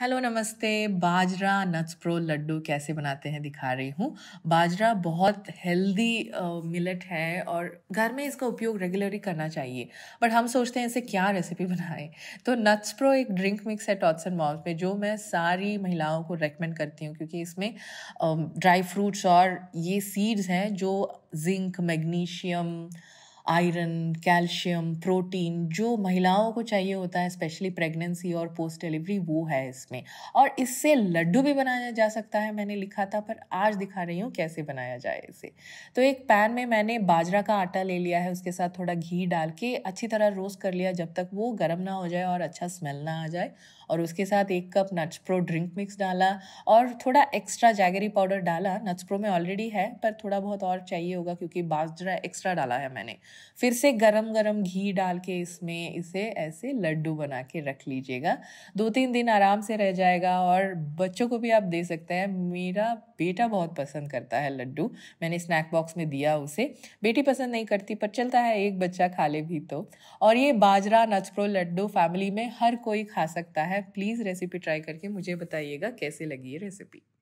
hello नमस्ते बाजरा nuts pro Laddu कैसे बनाते हैं दिखा रही हूँ बाजरा बहुत हेल्दी मिलट है और घर में इसका उपयोग रेगुलरली करना चाहिए बट हम सोचते हैं इसे क्या रेसिपी बनाएं तो नट्स प्रो एक ड्रिंक मिक्स है टॉट्स एंड मॉल्स में जो मैं सारी महिलाओं को रेकमेंड करती हूँ क्योंकि इसमें ड्राई फ्रूट्स और ये सीड्स हैं जो zinc magnesium iron calcium protein जो महिलाओं को चाहिए होता है स्पेशली प्रेगनेंसी और पोस्ट डिलीवरी वो है इसमें और इससे लड्डू भी बनाया जा सकता है मैंने लिखा था पर आज दिखा रही हूँ कैसे बनाया जाए इसे तो एक पैन में मैंने बाजरा का आटा ले लिया है उसके साथ थोड़ा घी डाल के अच्छी तरह रोस्ट कर लिया जब तक वो गर्म ना हो जाए और अच्छा स्मेल ना आ जाए और उसके साथ एक cup nuts pro drink mix डाला और थोड़ा एक्स्ट्रा जैगरी पाउडर डाला नट्स प्रो में ऑलरेडी है पर थोड़ा बहुत और चाहिए होगा क्योंकि बाजरा एक्स्ट्रा डाला है मैंने फिर से गरम गरम घी डाल के इसमें इसे ऐसे लड्डू बना के रख लीजिएगा दो तीन दिन आराम से रह जाएगा और बच्चों को भी आप दे सकते हैं मेरा बेटा बहुत पसंद करता है लड्डू मैंने स्नैक बॉक्स में दिया उसे बेटी पसंद नहीं करती पर चलता है एक बच्चा खा ले भी तो और ये बाजरा नचप्रो लड्डू फैमिली में हर कोई खा सकता है प्लीज़ रेसिपी ट्राई करके मुझे बताइएगा कैसे लगी ये रेसिपी